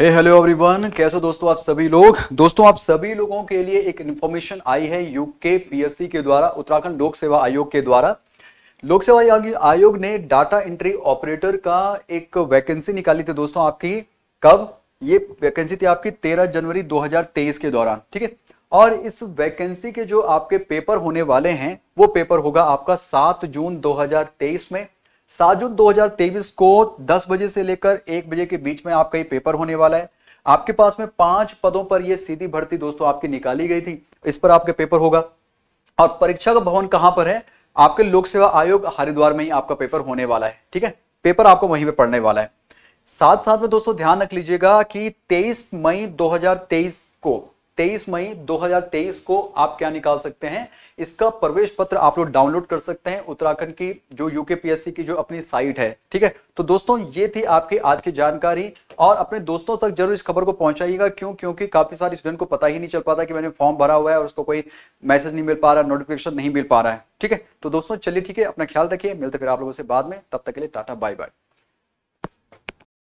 हे hello everyone कैसे दोस्तों आप सभी लोग दोस्तों आप सभी लोगों के लिए एक इन्फॉर्मेशन आई है यूके पीएससी के द्वारा उत्तराखंड लोक सेवा आयोग के द्वारा लोक सेवा आयोग ने डाटा एंट्री ऑपरेटर का एक वैकेंसी निकाली थी दोस्तों आपकी कब ये वैकेंसी थी आपकी 13 जनवरी 2023 के दौरान ठीक है और इस वैकेंसी के जो आपके पेपर होने वाले हैं वो पेपर होगा आपका सात जून दो में सात हजार 2023 को 10 बजे से लेकर 1 बजे के बीच में आपका ये पेपर होने वाला है आपके पास में पांच पदों पर यह सीधी भर्ती दोस्तों आपकी निकाली गई थी इस पर आपका पेपर होगा और परीक्षा का भवन कहां पर है आपके लोक सेवा आयोग हरिद्वार में ही आपका पेपर होने वाला है ठीक है पेपर आपको वहीं पे पढ़ने वाला है साथ साथ में दोस्तों ध्यान रख लीजिएगा कि 23 मई 2023 को 23 मई 2023 को आप क्या निकाल सकते हैं इसका प्रवेश पत्र आप लोग डाउनलोड कर सकते हैं उत्तराखंड की जो यूके पीएससी की जो अपनी साइट है ठीक है तो दोस्तों ये थी आपकी आज की जानकारी और अपने दोस्तों तक जरूर इस खबर को पहुंचाइएगा क्यों क्योंकि काफी सारे स्टूडेंट को पता ही नहीं चल पाता कि मैंने फॉर्म भरा हुआ है और उसको कोई मैसेज नहीं मिल पा रहा नोटिफिकेशन नहीं मिल पा रहा है ठीक है तो दोस्तों चलिए ठीक है अपना ख्याल रखिए मिलते फिर आप लोगों से बाद में तब तक के लिए टाटा बाय बाय